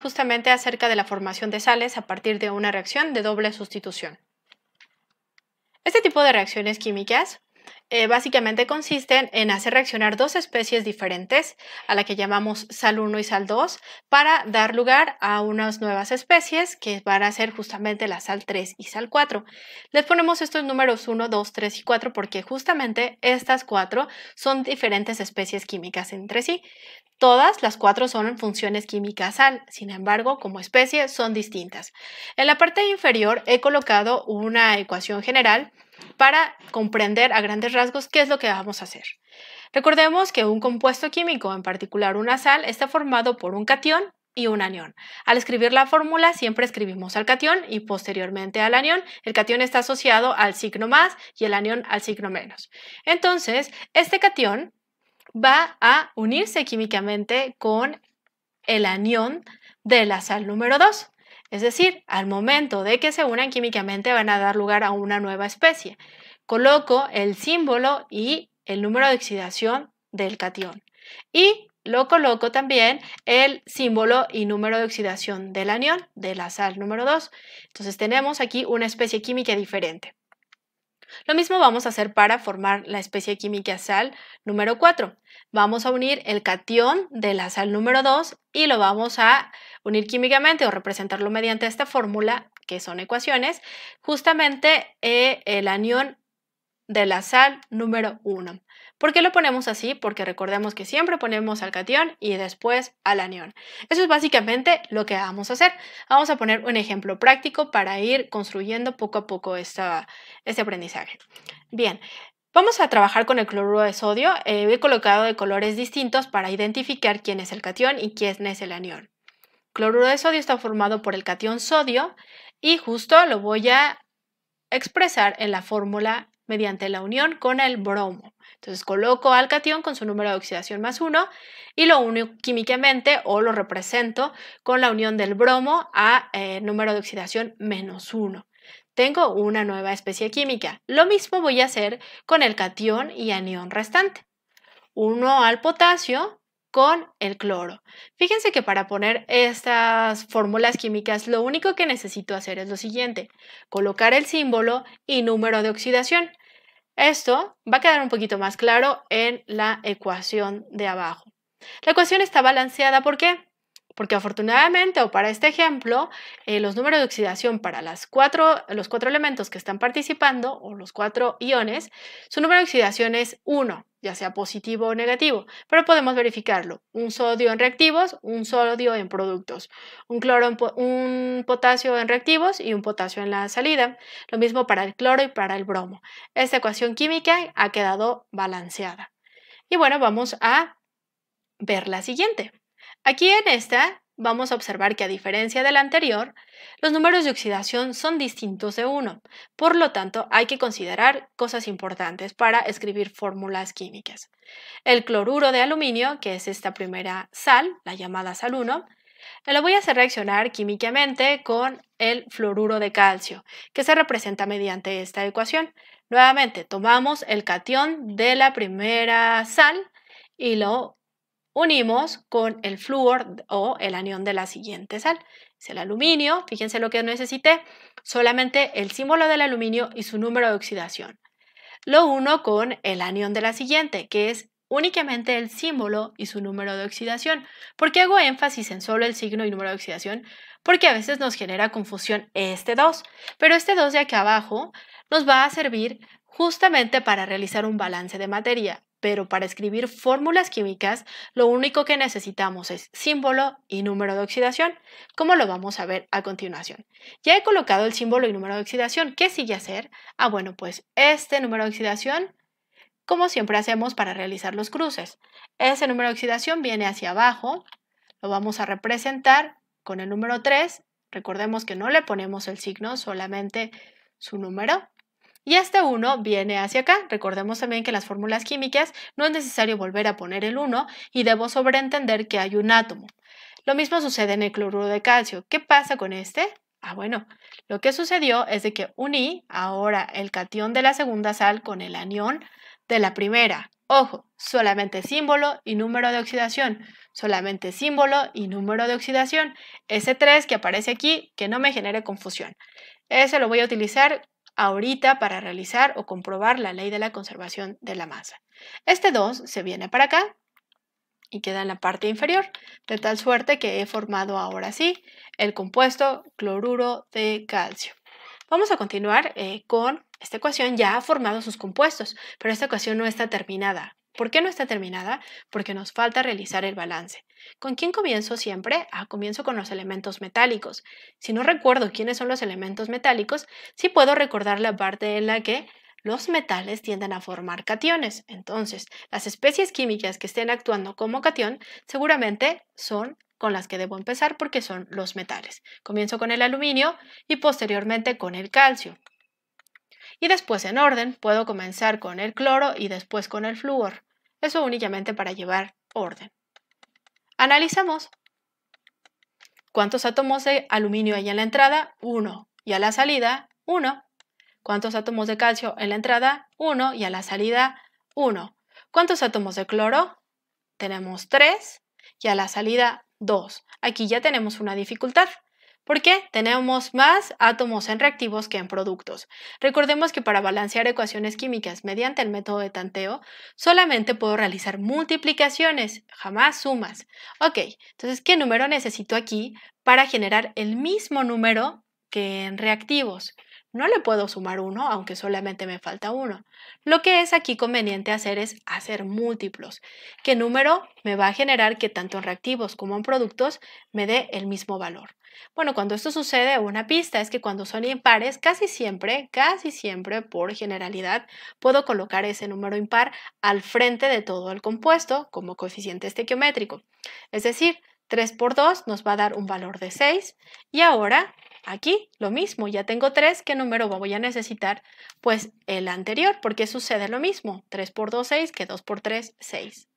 justamente acerca de la formación de sales a partir de una reacción de doble sustitución. Este tipo de reacciones químicas eh, básicamente consisten en hacer reaccionar dos especies diferentes, a la que llamamos sal 1 y sal 2, para dar lugar a unas nuevas especies que van a ser justamente la sal 3 y sal 4. Les ponemos estos números 1, 2, 3 y 4 porque justamente estas cuatro son diferentes especies químicas entre sí. Todas las cuatro son funciones químicas sal, sin embargo, como especie son distintas. En la parte inferior he colocado una ecuación general para comprender a grandes rasgos qué es lo que vamos a hacer. Recordemos que un compuesto químico, en particular una sal, está formado por un catión y un anión. Al escribir la fórmula siempre escribimos al catión y posteriormente al anión. El catión está asociado al signo más y el anión al signo menos. Entonces, este catión va a unirse químicamente con el anión de la sal número 2. Es decir, al momento de que se unan químicamente van a dar lugar a una nueva especie. Coloco el símbolo y el número de oxidación del catión. Y lo coloco también el símbolo y número de oxidación del anión de la sal número 2. Entonces tenemos aquí una especie química diferente. Lo mismo vamos a hacer para formar la especie química sal número 4. Vamos a unir el catión de la sal número 2 y lo vamos a unir químicamente o representarlo mediante esta fórmula, que son ecuaciones, justamente eh, el anión de la sal número 1. ¿Por qué lo ponemos así? Porque recordemos que siempre ponemos al catión y después al anión. Eso es básicamente lo que vamos a hacer. Vamos a poner un ejemplo práctico para ir construyendo poco a poco este aprendizaje. Bien, Vamos a trabajar con el cloruro de sodio. he eh, colocado de colores distintos para identificar quién es el catión y quién es el anión. Cloruro de sodio está formado por el catión sodio y justo lo voy a expresar en la fórmula mediante la unión con el bromo. Entonces coloco al cation con su número de oxidación más 1 y lo uno químicamente o lo represento con la unión del bromo a eh, número de oxidación menos 1. Tengo una nueva especie química. Lo mismo voy a hacer con el cation y anión restante. Uno al potasio con el cloro. Fíjense que para poner estas fórmulas químicas lo único que necesito hacer es lo siguiente, colocar el símbolo y número de oxidación. Esto va a quedar un poquito más claro en la ecuación de abajo. La ecuación está balanceada, ¿por qué? porque afortunadamente o para este ejemplo, eh, los números de oxidación para los cuatro elementos que están participando o los cuatro iones, su número de oxidación es 1, ya sea positivo o negativo, pero podemos verificarlo. Un sodio en reactivos, un sodio en productos, un cloro, un potasio en reactivos y un potasio en la salida. Lo mismo para el cloro y para el bromo. Esta ecuación química ha quedado balanceada. Y bueno, vamos a ver la siguiente. Aquí en esta vamos a observar que a diferencia de la anterior, los números de oxidación son distintos de 1, por lo tanto hay que considerar cosas importantes para escribir fórmulas químicas. El cloruro de aluminio, que es esta primera sal, la llamada sal 1, eh, lo voy a hacer reaccionar químicamente con el fluoruro de calcio, que se representa mediante esta ecuación. Nuevamente, tomamos el cation de la primera sal y lo unimos con el flúor o el anión de la siguiente sal. Es el aluminio, fíjense lo que necesité, solamente el símbolo del aluminio y su número de oxidación. Lo uno con el anión de la siguiente, que es únicamente el símbolo y su número de oxidación. ¿Por qué hago énfasis en solo el signo y número de oxidación? Porque a veces nos genera confusión este 2, pero este 2 de aquí abajo nos va a servir justamente para realizar un balance de materia pero para escribir fórmulas químicas lo único que necesitamos es símbolo y número de oxidación, como lo vamos a ver a continuación. Ya he colocado el símbolo y número de oxidación, ¿qué sigue a hacer? Ah, bueno, pues este número de oxidación, como siempre hacemos para realizar los cruces. Ese número de oxidación viene hacia abajo, lo vamos a representar con el número 3, recordemos que no le ponemos el signo, solamente su número, y este 1 viene hacia acá. Recordemos también que en las fórmulas químicas no es necesario volver a poner el 1 y debo sobreentender que hay un átomo. Lo mismo sucede en el cloruro de calcio. ¿Qué pasa con este? Ah, bueno, lo que sucedió es de que uní ahora el catión de la segunda sal con el anión de la primera. Ojo, solamente símbolo y número de oxidación. Solamente símbolo y número de oxidación. Ese 3 que aparece aquí, que no me genere confusión. Ese lo voy a utilizar ahorita para realizar o comprobar la ley de la conservación de la masa. Este 2 se viene para acá y queda en la parte inferior, de tal suerte que he formado ahora sí el compuesto cloruro de calcio. Vamos a continuar eh, con esta ecuación ya ha formado sus compuestos, pero esta ecuación no está terminada. ¿Por qué no está terminada? Porque nos falta realizar el balance. ¿Con quién comienzo siempre? Ah, comienzo con los elementos metálicos. Si no recuerdo quiénes son los elementos metálicos, sí puedo recordar la parte en la que los metales tienden a formar cationes. Entonces, las especies químicas que estén actuando como cation seguramente son con las que debo empezar porque son los metales. Comienzo con el aluminio y posteriormente con el calcio. Y después en orden puedo comenzar con el cloro y después con el flúor. Eso únicamente para llevar orden. Analizamos. ¿Cuántos átomos de aluminio hay en la entrada? 1. Y a la salida, 1. ¿Cuántos átomos de calcio en la entrada? 1. Y a la salida, 1. ¿Cuántos átomos de cloro? Tenemos 3. Y a la salida, 2. Aquí ya tenemos una dificultad qué? tenemos más átomos en reactivos que en productos. Recordemos que para balancear ecuaciones químicas mediante el método de tanteo, solamente puedo realizar multiplicaciones, jamás sumas. Ok, entonces, ¿qué número necesito aquí para generar el mismo número que en reactivos? No le puedo sumar uno, aunque solamente me falta uno. Lo que es aquí conveniente hacer es hacer múltiplos. ¿Qué número me va a generar que tanto en reactivos como en productos me dé el mismo valor? Bueno, cuando esto sucede, una pista es que cuando son impares, casi siempre, casi siempre, por generalidad, puedo colocar ese número impar al frente de todo el compuesto como coeficiente estequiométrico. Es decir, 3 por 2 nos va a dar un valor de 6 y ahora aquí lo mismo, ya tengo 3, ¿qué número voy a necesitar? Pues el anterior, porque sucede lo mismo, 3 por 2, 6, que 2 por 3, 6.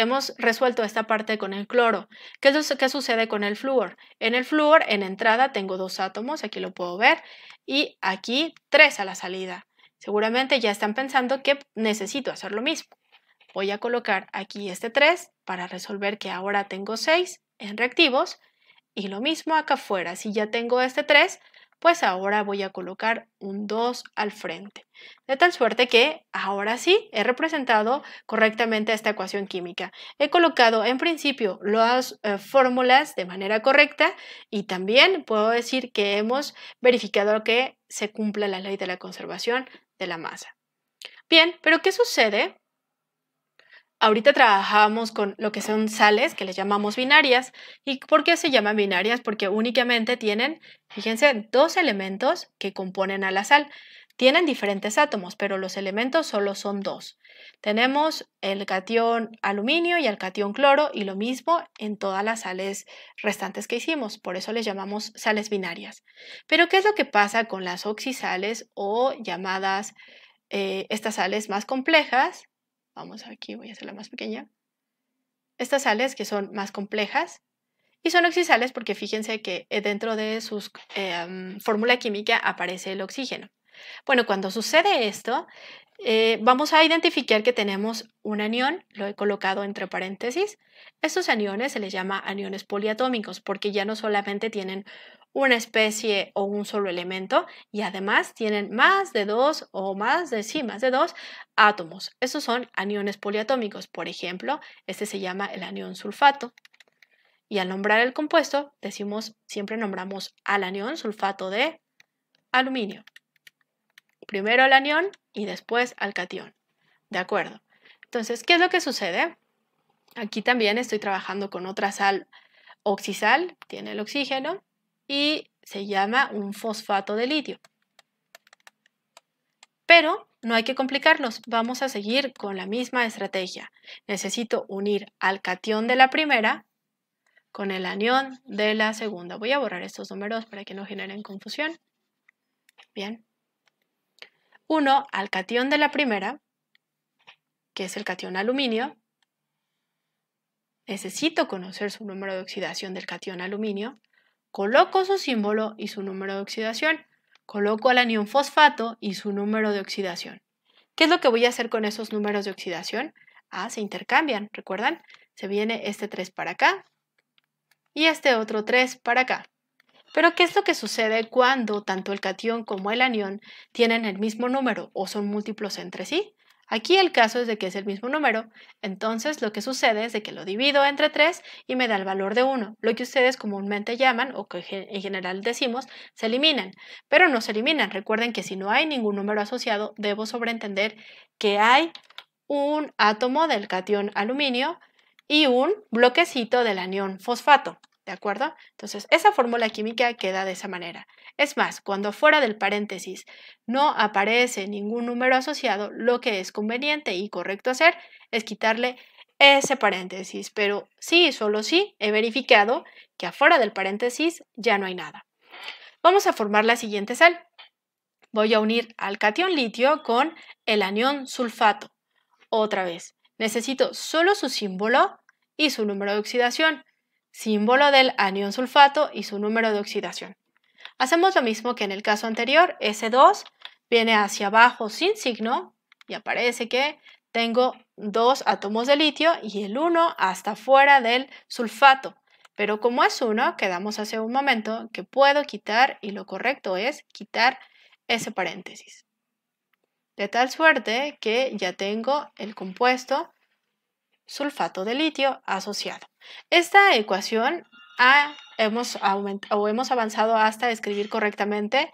Hemos resuelto esta parte con el cloro. ¿Qué, sucede con el flúor? En el flúor, en entrada, tengo dos átomos, aquí lo puedo ver, y aquí tres a la salida. Seguramente ya están pensando que necesito hacer lo mismo. Voy a colocar aquí este 3 para resolver que ahora tengo 6 en reactivos y lo mismo acá afuera. Si ya tengo este 3, pues ahora voy a colocar un 2 al frente. De tal suerte que ahora sí he representado correctamente esta ecuación química. He colocado en principio las eh, fórmulas de manera correcta y también puedo decir que hemos verificado que se cumpla la ley de la conservación de la masa. Bien, pero ¿qué sucede ahorita trabajamos con lo que son sales, que les llamamos binarias. ¿Y por qué se llaman binarias? Porque únicamente tienen, fíjense, dos elementos que componen a la sal. Tienen diferentes átomos, pero los elementos solo son dos. Tenemos el catión aluminio y el cation cloro y lo mismo en todas las sales restantes que hicimos, por eso les llamamos sales binarias. Pero ¿qué es lo que pasa con las oxisales o llamadas eh, estas sales más complejas? Vamos aquí, voy a hacerla más pequeña. Estas sales que son más complejas y son oxisales porque fíjense que eh, dentro de su em, fórmula química aparece el oxígeno. Bueno, cuando sucede esto, eh, vamos a identificar que tenemos un anión, lo he colocado entre paréntesis. Estos aniones se les llama aniones poliatómicos porque ya no solamente tienen una especie o un solo elemento y además tienen más de dos o más de sí, más de dos átomos. esos son aniones poliatómicos. Por ejemplo, este se llama el anión sulfato. Y al nombrar el compuesto, decimos, siempre nombramos al anión sulfato de aluminio. Primero al anión y después al catión. ¿De acuerdo? Entonces, ¿qué es lo que sucede? Aquí también estoy trabajando con otra sal oxisal, tiene el oxígeno, y se llama un fosfato de litio. Pero no hay que complicarnos, vamos a seguir con la misma estrategia. Necesito unir al catión de la primera con el anión de la segunda. Voy a borrar estos números para que no generen confusión. Bien. Uno al catión de la primera, que es el catión aluminio. Necesito conocer su número de oxidación del cation aluminio. Coloco su símbolo y su número de oxidación. Coloco al anión fosfato y su número de oxidación. ¿Qué es lo que voy a hacer con esos números de oxidación? Ah, se intercambian, ¿recuerdan? Se viene este 3 para acá y este otro 3 para acá. Pero ¿qué es lo que sucede cuando tanto el catión como el anión tienen el mismo número o son múltiplos entre sí? Aquí el caso es de que es el mismo número, entonces lo que sucede es de que lo divido entre 3 y me da el valor de 1, lo que ustedes comúnmente llaman o que en general decimos se eliminan, pero no se eliminan. Recuerden que si no hay ningún número asociado, debo sobreentender que hay un átomo del cation aluminio y un bloquecito del anión fosfato. ¿De acuerdo? Entonces, esa fórmula química queda de esa manera. Es más, cuando fuera del paréntesis no aparece ningún número asociado, lo que es conveniente y correcto hacer es quitarle ese paréntesis, pero sí, solo sí, he verificado que afuera del paréntesis ya no hay nada. Vamos a formar la siguiente sal. Voy a unir al cation litio con el anión sulfato. Otra vez, necesito solo su símbolo y su número de oxidación símbolo del anión sulfato y su número de oxidación. Hacemos lo mismo que en el caso anterior, S2 viene hacia abajo sin signo y aparece que tengo dos átomos de litio y el 1 hasta fuera del sulfato. Pero como es 1, quedamos hace un momento que puedo quitar y lo correcto es quitar ese paréntesis. De tal suerte que ya tengo el compuesto sulfato de litio asociado. Esta ecuación ah, hemos, hemos avanzado hasta describir correctamente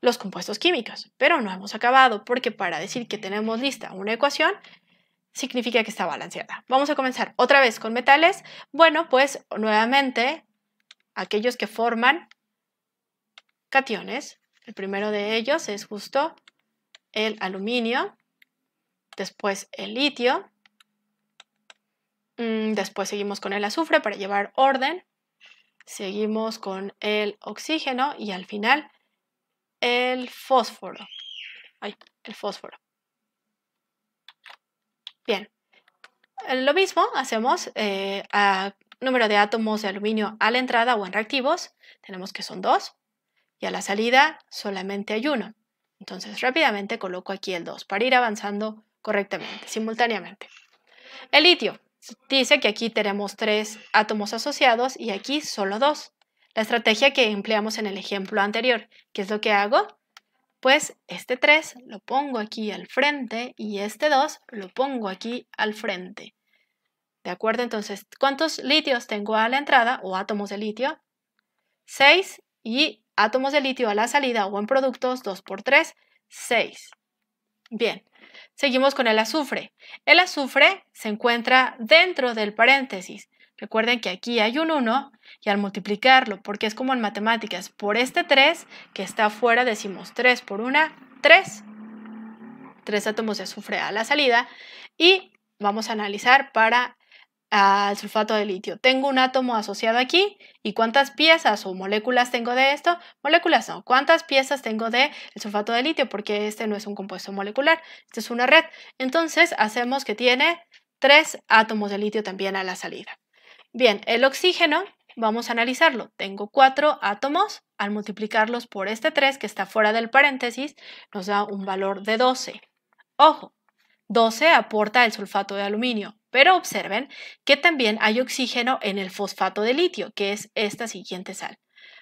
los compuestos químicos, pero no hemos acabado porque para decir que tenemos lista una ecuación significa que está balanceada. Vamos a comenzar otra vez con metales. Bueno, pues nuevamente aquellos que forman cationes, el primero de ellos es justo el aluminio, después el litio, Después seguimos con el azufre para llevar orden. Seguimos con el oxígeno y al final el fósforo. Ay, el fósforo. Bien. Lo mismo hacemos eh, a número de átomos de aluminio a la entrada o en reactivos. Tenemos que son dos. Y a la salida solamente hay uno. Entonces rápidamente coloco aquí el 2 para ir avanzando correctamente, simultáneamente. El litio. Dice que aquí tenemos tres átomos asociados y aquí solo dos. La estrategia que empleamos en el ejemplo anterior, ¿qué es lo que hago? Pues este 3 lo pongo aquí al frente y este 2 lo pongo aquí al frente. ¿De acuerdo? Entonces, ¿cuántos litios tengo a la entrada o átomos de litio? 6 y átomos de litio a la salida o en productos 2 por 3, 6. Bien, Seguimos con el azufre. El azufre se encuentra dentro del paréntesis. Recuerden que aquí hay un 1 y al multiplicarlo, porque es como en matemáticas, por este 3 que está afuera decimos 3 por 1, 3. 3 átomos de azufre a la salida y vamos a analizar para al sulfato de litio. Tengo un átomo asociado aquí y cuántas piezas o moléculas tengo de esto. Moléculas no, cuántas piezas tengo de el sulfato de litio porque este no es un compuesto molecular, este es una red. Entonces hacemos que tiene tres átomos de litio también a la salida. Bien, el oxígeno vamos a analizarlo. Tengo cuatro átomos, al multiplicarlos por este 3 que está fuera del paréntesis nos da un valor de 12. Ojo, 12 aporta el sulfato de aluminio, pero observen que también hay oxígeno en el fosfato de litio, que es esta siguiente sal.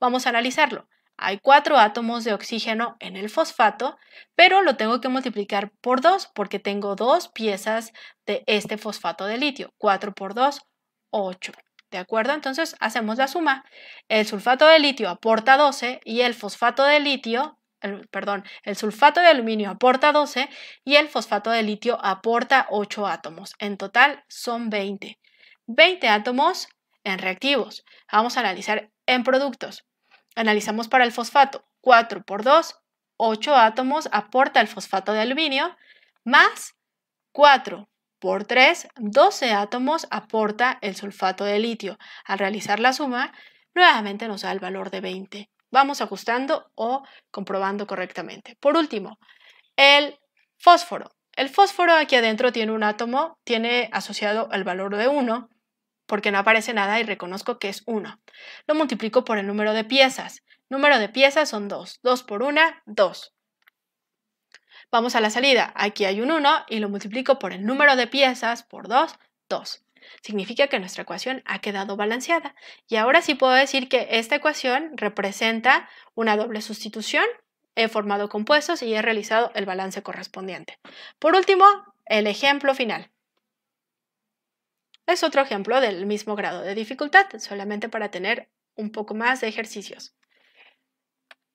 Vamos a analizarlo. Hay cuatro átomos de oxígeno en el fosfato, pero lo tengo que multiplicar por 2 porque tengo dos piezas de este fosfato de litio. 4 por 2, 8. ¿De acuerdo? Entonces hacemos la suma. El sulfato de litio aporta 12 y el fosfato de litio el, perdón, el sulfato de aluminio aporta 12 y el fosfato de litio aporta 8 átomos. En total son 20. 20 átomos en reactivos. Vamos a analizar en productos. Analizamos para el fosfato. 4 por 2, 8 átomos aporta el fosfato de aluminio, más 4 por 3, 12 átomos aporta el sulfato de litio. Al realizar la suma, nuevamente nos da el valor de 20. Vamos ajustando o comprobando correctamente. Por último, el fósforo. El fósforo aquí adentro tiene un átomo, tiene asociado el valor de 1, porque no aparece nada y reconozco que es 1. Lo multiplico por el número de piezas. Número de piezas son 2. 2 por 1, 2. Vamos a la salida. Aquí hay un 1 y lo multiplico por el número de piezas por 2, 2. Significa que nuestra ecuación ha quedado balanceada. Y ahora sí puedo decir que esta ecuación representa una doble sustitución, he formado compuestos y he realizado el balance correspondiente. Por último, el ejemplo final. Es otro ejemplo del mismo grado de dificultad, solamente para tener un poco más de ejercicios.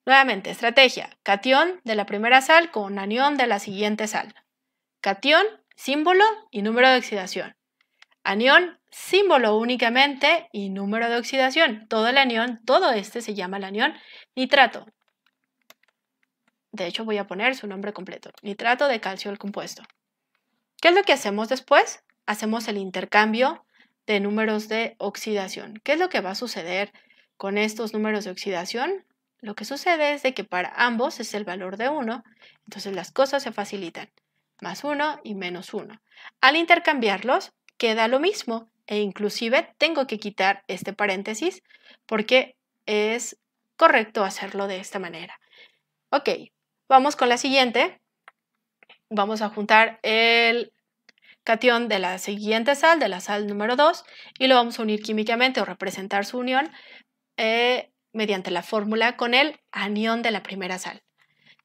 Nuevamente, estrategia. Cation de la primera sal con anión de la siguiente sal. Cation, símbolo y número de oxidación. Anión, símbolo únicamente y número de oxidación. Todo el anión, todo este se llama el anión nitrato. De hecho, voy a poner su nombre completo, nitrato de calcio del compuesto. ¿Qué es lo que hacemos después? Hacemos el intercambio de números de oxidación. ¿Qué es lo que va a suceder con estos números de oxidación? Lo que sucede es de que para ambos es el valor de 1, entonces las cosas se facilitan, más 1 y menos 1. Al intercambiarlos, queda lo mismo e inclusive tengo que quitar este paréntesis porque es correcto hacerlo de esta manera. Ok, vamos con la siguiente. Vamos a juntar el cation de la siguiente sal, de la sal número 2, y lo vamos a unir químicamente o representar su unión eh, mediante la fórmula con el anión de la primera sal.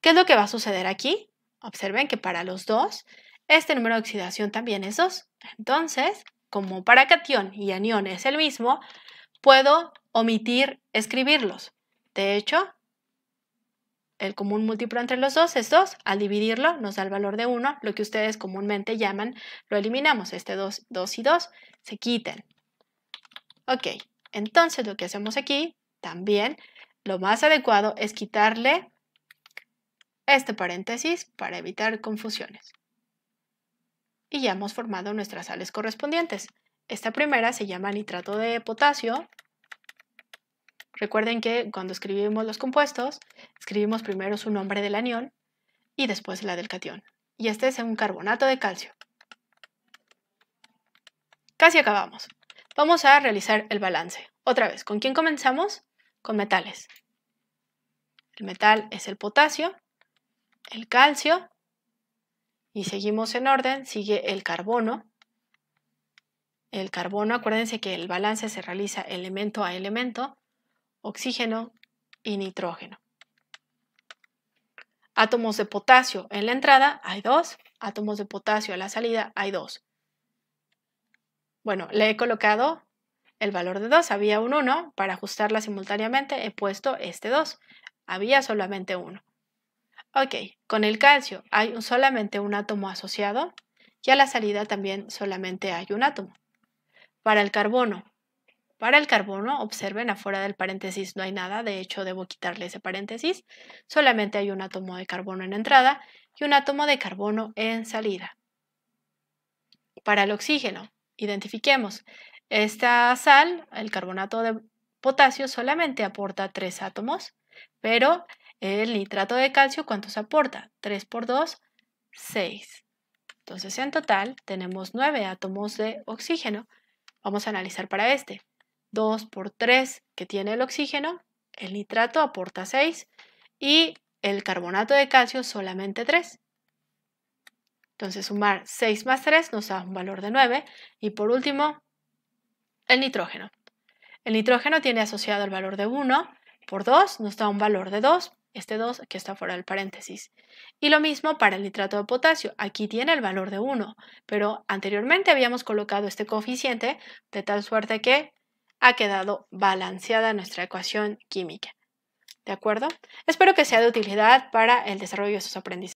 ¿Qué es lo que va a suceder aquí? Observen que para los dos este número de oxidación también es 2. Entonces, como para catión y anión es el mismo, puedo omitir escribirlos. De hecho, el común múltiplo entre los dos es 2. Al dividirlo nos da el valor de 1, lo que ustedes comúnmente llaman, lo eliminamos, este 2, 2 y 2, se quiten. Ok, entonces lo que hacemos aquí también, lo más adecuado es quitarle este paréntesis para evitar confusiones y ya hemos formado nuestras sales correspondientes. Esta primera se llama nitrato de potasio. Recuerden que cuando escribimos los compuestos, escribimos primero su nombre del anión y después la del cation. Y este es un carbonato de calcio. Casi acabamos. Vamos a realizar el balance. Otra vez, ¿con quién comenzamos? Con metales. El metal es el potasio, el calcio y seguimos en orden, sigue el carbono. El carbono, acuérdense que el balance se realiza elemento a elemento, oxígeno y nitrógeno. Átomos de potasio en la entrada hay dos, átomos de potasio a la salida hay dos. Bueno, le he colocado el valor de 2, había un 1, para ajustarla simultáneamente he puesto este 2, había solamente uno. Ok, con el calcio hay solamente un átomo asociado y a la salida también solamente hay un átomo. Para el carbono. Para el carbono, observen, afuera del paréntesis no hay nada, de hecho debo quitarle ese paréntesis, solamente hay un átomo de carbono en entrada y un átomo de carbono en salida. Para el oxígeno, identifiquemos, esta sal, el carbonato de potasio, solamente aporta tres átomos, pero el nitrato de calcio, ¿cuántos aporta? 3 por 2, 6. Entonces, en total tenemos 9 átomos de oxígeno. Vamos a analizar para este. 2 por 3 que tiene el oxígeno, el nitrato aporta 6 y el carbonato de calcio solamente 3. Entonces, sumar 6 más 3 nos da un valor de 9. Y por último, el nitrógeno. El nitrógeno tiene asociado el valor de 1 por 2, nos da un valor de 2 este 2, que está fuera del paréntesis. Y lo mismo para el nitrato de potasio, aquí tiene el valor de 1, pero anteriormente habíamos colocado este coeficiente de tal suerte que ha quedado balanceada nuestra ecuación química. ¿De acuerdo? Espero que sea de utilidad para el desarrollo de sus aprendizajes.